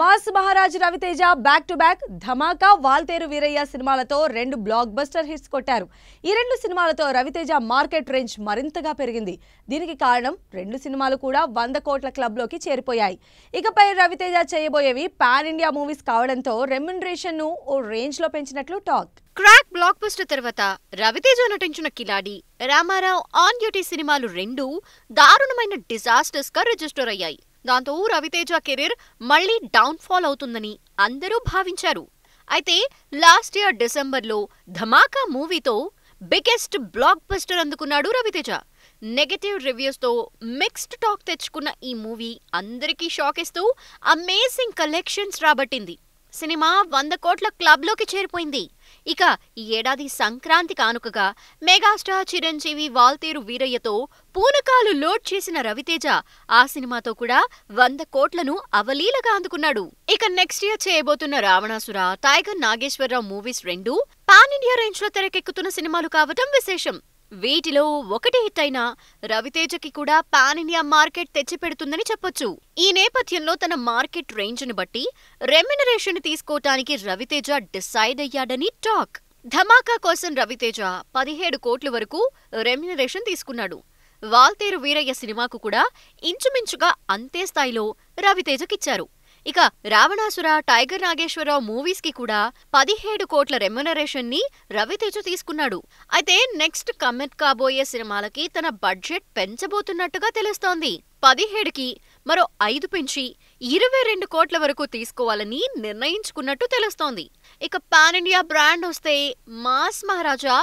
mass Maharaj Ravi Teja back to back Dhamaka Waltair Veerayya సినిమాలతో రెండు block buster hits కొట్టారు ఈ రెండు సినిమాలతో రవితేజ మార్కెట్ రేంజ్ మరింతగా పెరిగింది దీనికి కారణం రెండు సినిమాలు కూడా వంద కోట్ల క్లబ్లోకి చేరిపోయాయి ఇకపై రవితేజ చేయబోయేవి పాన్ ఇండియా మూవీస్ కావడంతో రెమ్యునరేషన్ను ఓ రేంజ్లో పెంచినట్లు టాక్ క్రాక్ బ్లాక్ బస్టర్ తర్వాత రవితేజ నటించిన కిలాడి రామారావు ఆన్ డ్యూటీ సినిమాలు రెండు దారుణమైన డిజాస్టర్స్గా రిజిస్టర్ అయ్యాయి దాంతో రవితేజ కెరీర్ మళ్లీ డౌన్ఫాల్ అవుతుందని అందరూ భావించారు అయితే లాస్ట్ ఇయర్ డిసెంబర్లో ధమాకా మూవీతో బిగ్గెస్ట్ బ్లాక్ బస్టర్ అందుకున్నాడు రవితేజ నెగటివ్ రివ్యూస్తో మిక్స్డ్ టాక్ తెచ్చుకున్న ఈ మూవీ అందరికీ షాక్ ఇస్తూ అమేజింగ్ కలెక్షన్స్ రాబట్టింది సినిమా వంద కోట్ల క్లబ్లోకి చేరిపోయింది ఇక ఈ ఏడాది సంక్రాంతి కానుకగా మెగాస్టార్ చిరంజీవి వాల్తేరు వీరయ్యతో పూనకాలు లోడ్ చేసిన రవితేజ ఆ సినిమాతో కూడా వంద కోట్లను అవలీలగా అందుకున్నాడు ఇక నెక్స్ట్ ఇయర్ చేయబోతున్న రావణాసుర టైగర్ నాగేశ్వరరావు మూవీస్ రెండు పాన్ ఇండియా రేంజ్ లో తెరకెక్కుతున్న సినిమాలు కావటం విశేషం వీటిలో ఒకటి హిట్ అయిన రవితేజకి కూడా పాన్ ఇండియా మార్కెట్ తెచ్చిపెడుతుందని చెప్పొచ్చు ఈ నేపథ్యంలో తన మార్కెట్ రేంజ్ను బట్టి రెమ్యునరేషన్ తీసుకోవటానికి రవితేజ డిసైడ్ అయ్యాడని టాక్ ధమాకా కోసం రవితేజ పదిహేడు కోట్ల వరకు రెమ్యునరేషన్ తీసుకున్నాడు వాల్తేరు వీరయ్య సినిమాకు కూడా ఇంచుమించుగా అంతే స్థాయిలో రవితేజకిచ్చారు ఇక రావణాసుర టైగర్ నాగేశ్వరరావు మూవీస్ కి కూడా పదిహేడు కోట్ల రెమ్యునరేషన్ ని రవితేజ తీసుకున్నాడు అయితే నెక్స్ట్ కమిట్ కాబోయే సినిమాలకి తన బడ్జెట్ పెంచబోతున్నట్టుగా తెలుస్తోంది పదిహేడుకి మరో ఐదు పెంచి ఇరవై రెండు కోట్ల వరకు తీసుకోవాలని నిర్ణయించుకున్నట్టు తెలుస్తోంది ఇక పాన్ ఇండియా బ్రాండ్ వస్తే మాస్ మహారాజా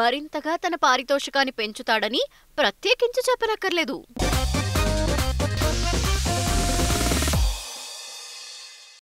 మరింతగా తన పారితోషికాన్ని పెంచుతాడని ప్రత్యేకించి చెప్పనక్కర్లేదు